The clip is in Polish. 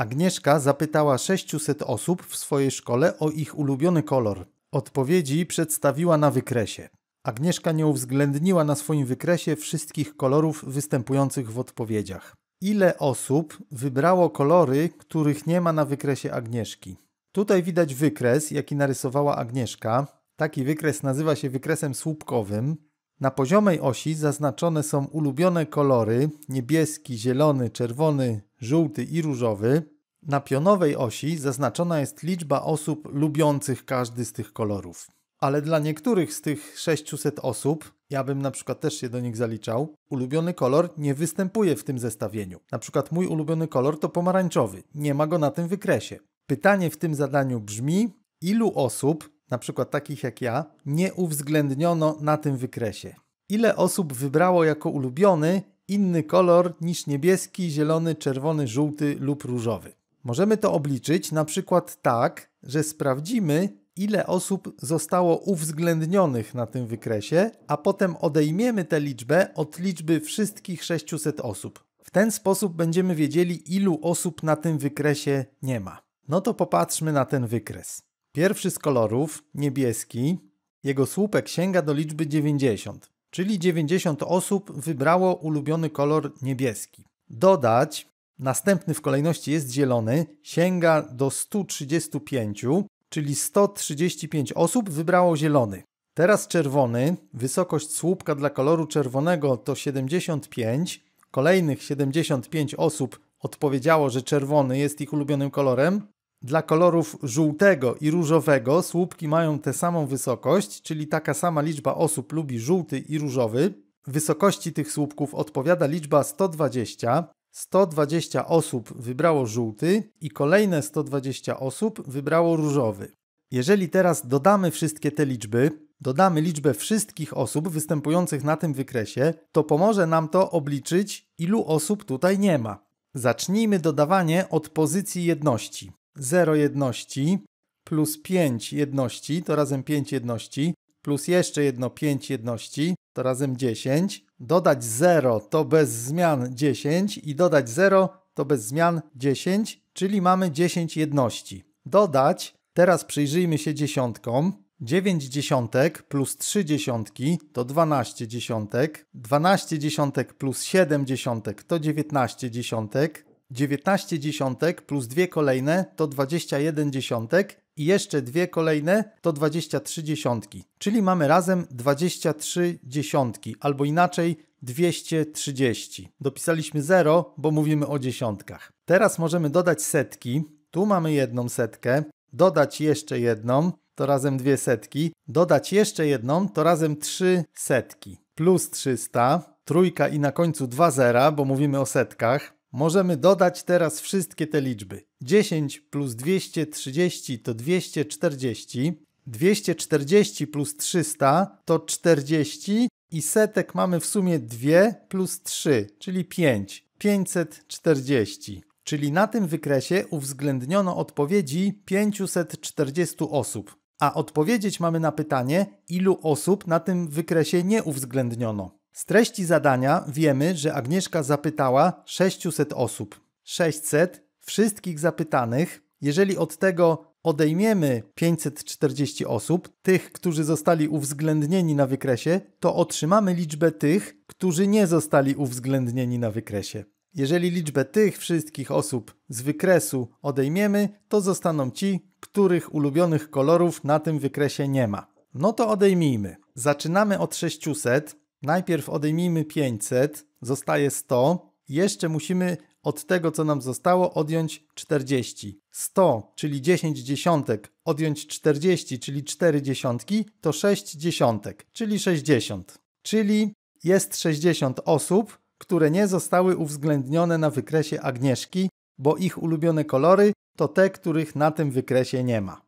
Agnieszka zapytała 600 osób w swojej szkole o ich ulubiony kolor. Odpowiedzi przedstawiła na wykresie. Agnieszka nie uwzględniła na swoim wykresie wszystkich kolorów występujących w odpowiedziach. Ile osób wybrało kolory, których nie ma na wykresie Agnieszki? Tutaj widać wykres, jaki narysowała Agnieszka. Taki wykres nazywa się wykresem słupkowym. Na poziomej osi zaznaczone są ulubione kolory niebieski, zielony, czerwony, żółty i różowy, na pionowej osi zaznaczona jest liczba osób lubiących każdy z tych kolorów. Ale dla niektórych z tych 600 osób, ja bym na przykład też się do nich zaliczał, ulubiony kolor nie występuje w tym zestawieniu. Na przykład mój ulubiony kolor to pomarańczowy, nie ma go na tym wykresie. Pytanie w tym zadaniu brzmi, ilu osób, na przykład takich jak ja, nie uwzględniono na tym wykresie? Ile osób wybrało jako ulubiony inny kolor niż niebieski, zielony, czerwony, żółty lub różowy. Możemy to obliczyć na przykład tak, że sprawdzimy, ile osób zostało uwzględnionych na tym wykresie, a potem odejmiemy tę liczbę od liczby wszystkich 600 osób. W ten sposób będziemy wiedzieli, ilu osób na tym wykresie nie ma. No to popatrzmy na ten wykres. Pierwszy z kolorów, niebieski, jego słupek sięga do liczby 90 czyli 90 osób wybrało ulubiony kolor niebieski. Dodać, następny w kolejności jest zielony, sięga do 135, czyli 135 osób wybrało zielony. Teraz czerwony, wysokość słupka dla koloru czerwonego to 75, kolejnych 75 osób odpowiedziało, że czerwony jest ich ulubionym kolorem, dla kolorów żółtego i różowego słupki mają tę samą wysokość, czyli taka sama liczba osób lubi żółty i różowy. Wysokości tych słupków odpowiada liczba 120. 120 osób wybrało żółty i kolejne 120 osób wybrało różowy. Jeżeli teraz dodamy wszystkie te liczby, dodamy liczbę wszystkich osób występujących na tym wykresie, to pomoże nam to obliczyć, ilu osób tutaj nie ma. Zacznijmy dodawanie od pozycji jedności. 0 jedności plus 5 jedności, to razem 5 jedności, plus jeszcze jedno 5 jedności, to razem 10, dodać 0 to bez zmian 10 i dodać 0 to bez zmian 10, czyli mamy 10 jedności. Dodać, teraz przyjrzyjmy się dziesiątkom, 9 dziesiątek plus 3 dziesiątki to 12 dziesiątek, 12 dziesiątek plus 7 dziesiątek to 19 dziesiątek, 19 dziesiątek plus dwie kolejne to 21 dziesiątek i jeszcze dwie kolejne to 23 dziesiątki. Czyli mamy razem 23 dziesiątki, albo inaczej 230. Dopisaliśmy 0, bo mówimy o dziesiątkach. Teraz możemy dodać setki. Tu mamy jedną setkę, dodać jeszcze jedną, to razem dwie setki, dodać jeszcze jedną, to razem trzy setki. Plus 300, trójka i na końcu dwa zera, bo mówimy o setkach Możemy dodać teraz wszystkie te liczby. 10 plus 230 to 240, 240 plus 300 to 40 i setek mamy w sumie 2 plus 3, czyli 5, 540. Czyli na tym wykresie uwzględniono odpowiedzi 540 osób. A odpowiedzieć mamy na pytanie, ilu osób na tym wykresie nie uwzględniono. Z treści zadania wiemy, że Agnieszka zapytała 600 osób. 600 wszystkich zapytanych. Jeżeli od tego odejmiemy 540 osób, tych, którzy zostali uwzględnieni na wykresie, to otrzymamy liczbę tych, którzy nie zostali uwzględnieni na wykresie. Jeżeli liczbę tych wszystkich osób z wykresu odejmiemy, to zostaną ci, których ulubionych kolorów na tym wykresie nie ma. No to odejmijmy. Zaczynamy od 600, Najpierw odejmijmy 500, zostaje 100. Jeszcze musimy od tego, co nam zostało, odjąć 40. 100, czyli 10 dziesiątek, odjąć 40, czyli 4 dziesiątki, to 6 dziesiątek, czyli 60. Czyli jest 60 osób, które nie zostały uwzględnione na wykresie Agnieszki, bo ich ulubione kolory to te, których na tym wykresie nie ma.